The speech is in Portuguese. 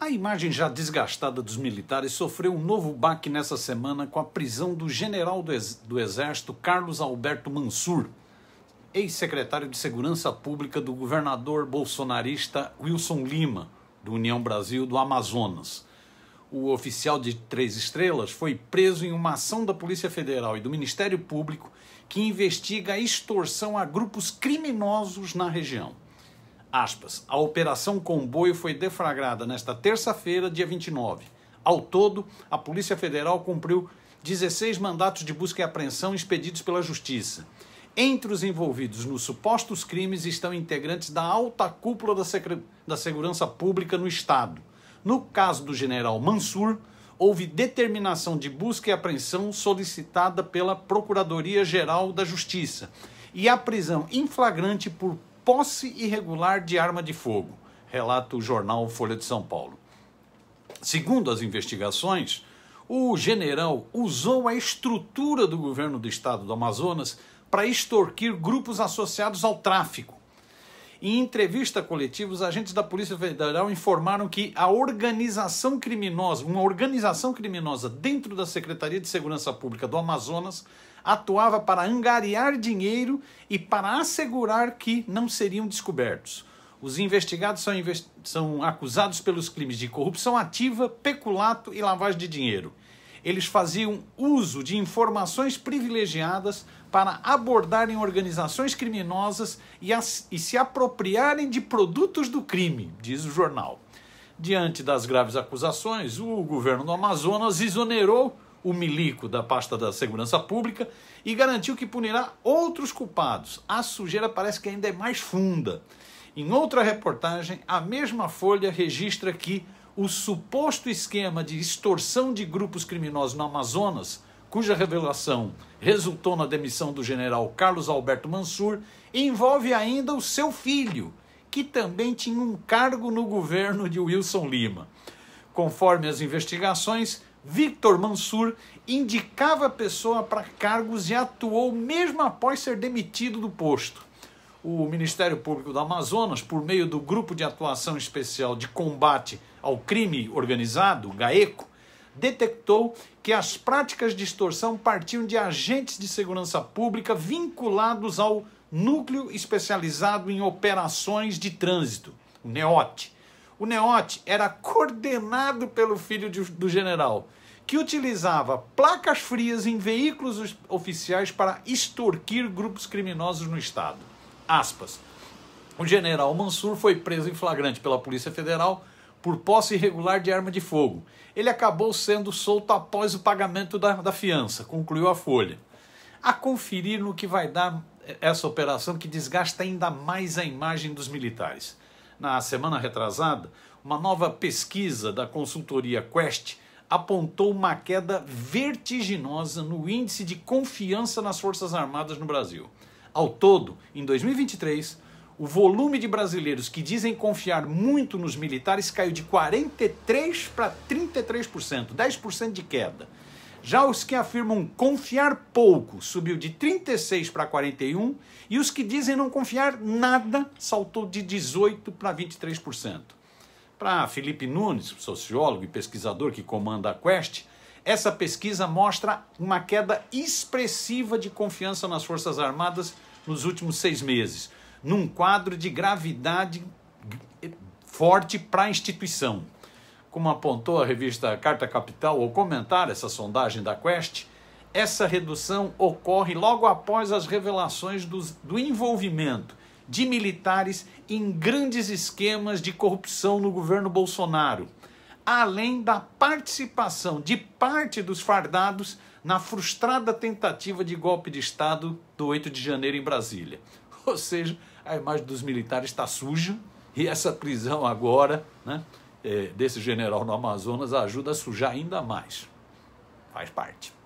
A imagem já desgastada dos militares sofreu um novo baque nessa semana com a prisão do general do, ex do Exército Carlos Alberto Mansur, ex-secretário de Segurança Pública do governador bolsonarista Wilson Lima, do União Brasil do Amazonas. O oficial de três estrelas foi preso em uma ação da Polícia Federal e do Ministério Público que investiga a extorsão a grupos criminosos na região. Aspas. A Operação Comboio foi deflagrada nesta terça-feira, dia 29. Ao todo, a Polícia Federal cumpriu 16 mandatos de busca e apreensão expedidos pela Justiça. Entre os envolvidos nos supostos crimes estão integrantes da alta cúpula da, Secre... da Segurança Pública no Estado. No caso do general Mansur, houve determinação de busca e apreensão solicitada pela Procuradoria-Geral da Justiça e a prisão em flagrante por posse irregular de arma de fogo, relata o jornal Folha de São Paulo. Segundo as investigações, o general usou a estrutura do governo do estado do Amazonas para extorquir grupos associados ao tráfico em entrevista coletiva, os agentes da Polícia Federal informaram que a organização criminosa, uma organização criminosa dentro da Secretaria de Segurança Pública do Amazonas, atuava para angariar dinheiro e para assegurar que não seriam descobertos. Os investigados são, são acusados pelos crimes de corrupção ativa, peculato e lavagem de dinheiro eles faziam uso de informações privilegiadas para abordarem organizações criminosas e, as, e se apropriarem de produtos do crime, diz o jornal. Diante das graves acusações, o governo do Amazonas exonerou o milico da pasta da segurança pública e garantiu que punirá outros culpados. A sujeira parece que ainda é mais funda. Em outra reportagem, a mesma Folha registra que o suposto esquema de extorsão de grupos criminosos no Amazonas, cuja revelação resultou na demissão do general Carlos Alberto Mansur, envolve ainda o seu filho, que também tinha um cargo no governo de Wilson Lima. Conforme as investigações, Victor Mansur indicava a pessoa para cargos e atuou mesmo após ser demitido do posto o Ministério Público do Amazonas, por meio do Grupo de Atuação Especial de Combate ao Crime Organizado, GAECO, detectou que as práticas de extorsão partiam de agentes de segurança pública vinculados ao Núcleo Especializado em Operações de Trânsito, o NEOT. O NEOT era coordenado pelo filho de, do general, que utilizava placas frias em veículos oficiais para extorquir grupos criminosos no Estado. Aspas. O general Mansur foi preso em flagrante pela Polícia Federal por posse irregular de arma de fogo. Ele acabou sendo solto após o pagamento da, da fiança, concluiu a Folha. A conferir no que vai dar essa operação que desgasta ainda mais a imagem dos militares. Na semana retrasada, uma nova pesquisa da consultoria Quest apontou uma queda vertiginosa no índice de confiança nas Forças Armadas no Brasil. Ao todo, em 2023, o volume de brasileiros que dizem confiar muito nos militares caiu de 43% para 33%, 10% de queda. Já os que afirmam confiar pouco subiu de 36 para 41 e os que dizem não confiar nada saltou de 18 para 23%. Para Felipe Nunes, sociólogo e pesquisador que comanda a Quest, essa pesquisa mostra uma queda expressiva de confiança nas Forças Armadas nos últimos seis meses, num quadro de gravidade forte para a instituição. Como apontou a revista Carta Capital ao comentar essa sondagem da Quest, essa redução ocorre logo após as revelações do envolvimento de militares em grandes esquemas de corrupção no governo Bolsonaro além da participação de parte dos fardados na frustrada tentativa de golpe de Estado do 8 de janeiro em Brasília. Ou seja, a imagem dos militares está suja e essa prisão agora né, eh, desse general no Amazonas ajuda a sujar ainda mais. Faz parte.